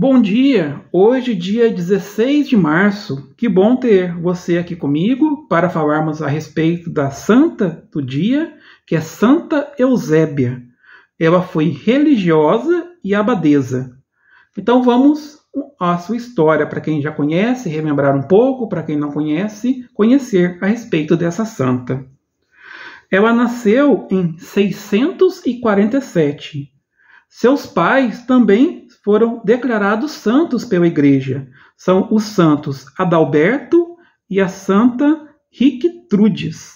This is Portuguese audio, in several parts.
Bom dia! Hoje, dia 16 de março, que bom ter você aqui comigo para falarmos a respeito da santa do dia, que é Santa Eusébia. Ela foi religiosa e abadesa. Então vamos à sua história, para quem já conhece, relembrar um pouco, para quem não conhece, conhecer a respeito dessa santa. Ela nasceu em 647. Seus pais também foram declarados santos pela Igreja. São os santos Adalberto e a santa Rictrudes.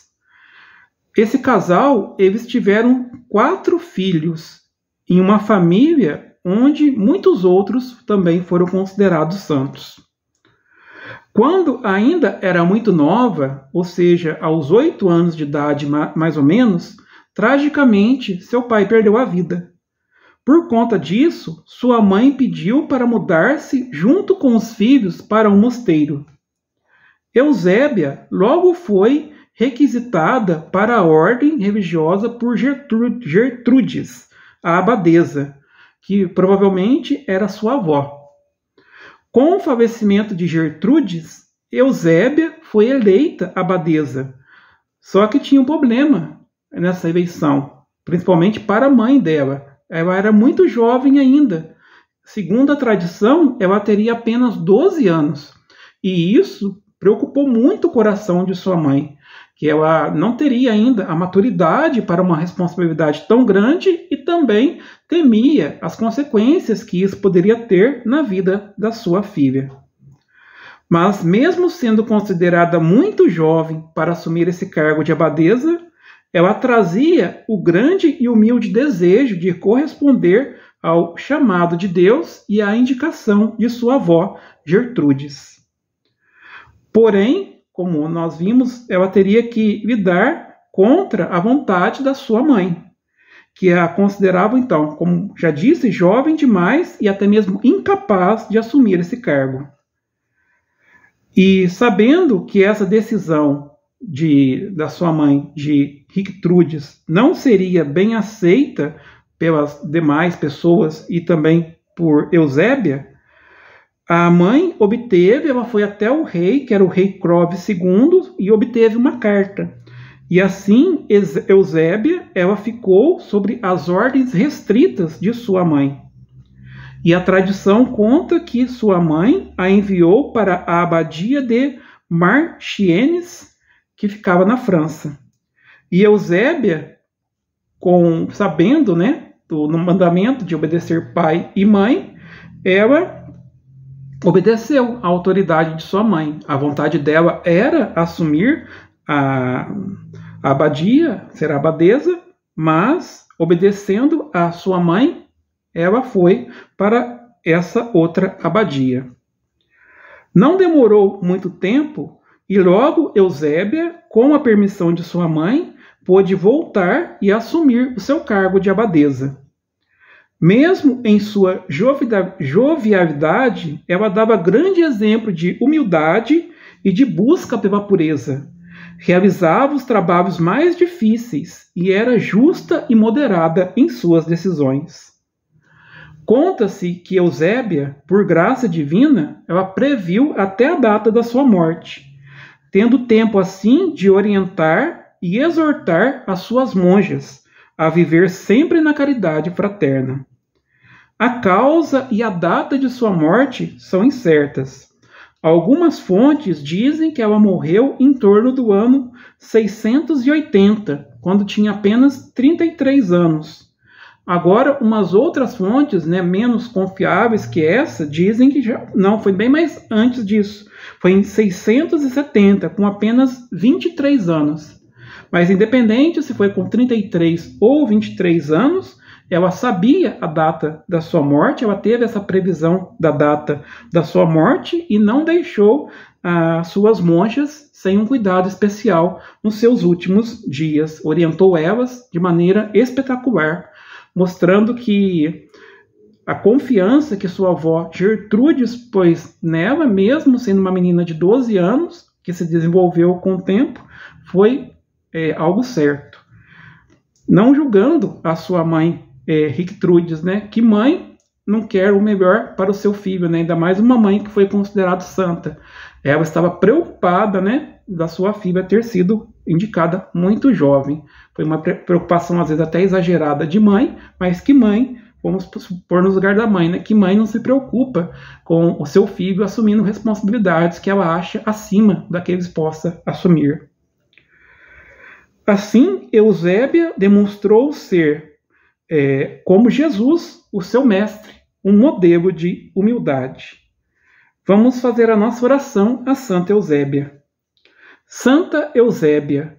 Esse casal, eles tiveram quatro filhos em uma família onde muitos outros também foram considerados santos. Quando ainda era muito nova, ou seja, aos oito anos de idade mais ou menos, tragicamente seu pai perdeu a vida. Por conta disso, sua mãe pediu para mudar-se junto com os filhos para um mosteiro. Eusébia logo foi requisitada para a ordem religiosa por Gertrudes, a abadesa, que provavelmente era sua avó. Com o falecimento de Gertrudes, Eusébia foi eleita abadesa. Só que tinha um problema nessa eleição, principalmente para a mãe dela ela era muito jovem ainda. Segundo a tradição, ela teria apenas 12 anos. E isso preocupou muito o coração de sua mãe, que ela não teria ainda a maturidade para uma responsabilidade tão grande e também temia as consequências que isso poderia ter na vida da sua filha. Mas, mesmo sendo considerada muito jovem para assumir esse cargo de abadesa, ela trazia o grande e humilde desejo de corresponder ao chamado de Deus e à indicação de sua avó, Gertrudes. Porém, como nós vimos, ela teria que lidar contra a vontade da sua mãe, que a considerava então, como já disse, jovem demais e até mesmo incapaz de assumir esse cargo. E sabendo que essa decisão de, da sua mãe, de Rictrudes, não seria bem aceita pelas demais pessoas e também por Eusébia, a mãe obteve, ela foi até o rei, que era o rei Crove II, e obteve uma carta. E assim, Eusébia, ela ficou sobre as ordens restritas de sua mãe. E a tradição conta que sua mãe a enviou para a abadia de Marchienes, que ficava na França. E Eusébia, com sabendo, né, do no mandamento de obedecer pai e mãe, ela obedeceu à autoridade de sua mãe. A vontade dela era assumir a, a abadia, ser a abadesa, mas obedecendo à sua mãe, ela foi para essa outra abadia. Não demorou muito tempo e logo Eusébia, com a permissão de sua mãe, pôde voltar e assumir o seu cargo de abadesa. Mesmo em sua jovialidade, ela dava grande exemplo de humildade e de busca pela pureza. Realizava os trabalhos mais difíceis e era justa e moderada em suas decisões. Conta-se que Eusébia, por graça divina, ela previu até a data da sua morte tendo tempo assim de orientar e exortar as suas monjas a viver sempre na caridade fraterna. A causa e a data de sua morte são incertas. Algumas fontes dizem que ela morreu em torno do ano 680, quando tinha apenas 33 anos. Agora, umas outras fontes, né, menos confiáveis que essa, dizem que já não foi bem mais antes disso. Foi em 670, com apenas 23 anos. Mas independente se foi com 33 ou 23 anos, ela sabia a data da sua morte, ela teve essa previsão da data da sua morte e não deixou ah, suas monjas sem um cuidado especial nos seus últimos dias. Orientou elas de maneira espetacular mostrando que a confiança que sua avó Gertrudes pôs nela, mesmo sendo uma menina de 12 anos, que se desenvolveu com o tempo, foi é, algo certo. Não julgando a sua mãe, é, Rictrudes, né? Que mãe não quer o melhor para o seu filho, né? Ainda mais uma mãe que foi considerada santa. Ela estava preocupada, né? da sua fibra ter sido indicada muito jovem. Foi uma preocupação, às vezes, até exagerada de mãe, mas que mãe, vamos pôr no lugar da mãe, né? Que mãe não se preocupa com o seu filho assumindo responsabilidades que ela acha acima da que eles possa assumir. Assim, Eusébia demonstrou ser, é, como Jesus, o seu mestre, um modelo de humildade. Vamos fazer a nossa oração a Santa Eusébia. Santa Eusébia,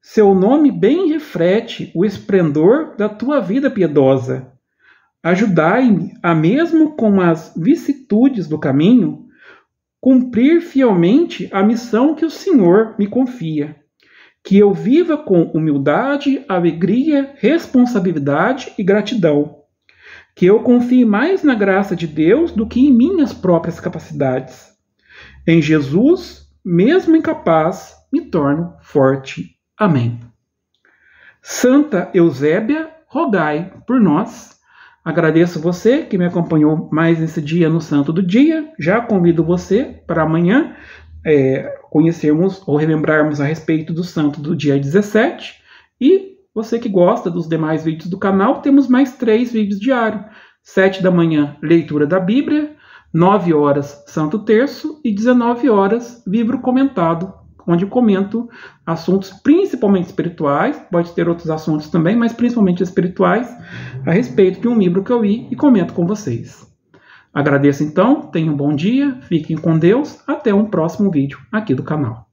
seu nome bem reflete o esplendor da tua vida piedosa. Ajudai-me a, mesmo com as vicissitudes do caminho, cumprir fielmente a missão que o Senhor me confia. Que eu viva com humildade, alegria, responsabilidade e gratidão. Que eu confie mais na graça de Deus do que em minhas próprias capacidades. Em Jesus, mesmo incapaz, me torno forte. Amém. Santa Eusébia, rogai por nós. Agradeço você que me acompanhou mais nesse dia no Santo do Dia. Já convido você para amanhã é, conhecermos ou relembrarmos a respeito do Santo do dia 17. E você que gosta dos demais vídeos do canal, temos mais três vídeos diários. 7 da manhã, leitura da Bíblia, 9 horas, Santo Terço e 19 horas, livro comentado onde comento assuntos principalmente espirituais, pode ter outros assuntos também, mas principalmente espirituais, a respeito de um livro que eu li e comento com vocês. Agradeço então, tenham um bom dia, fiquem com Deus, até um próximo vídeo aqui do canal.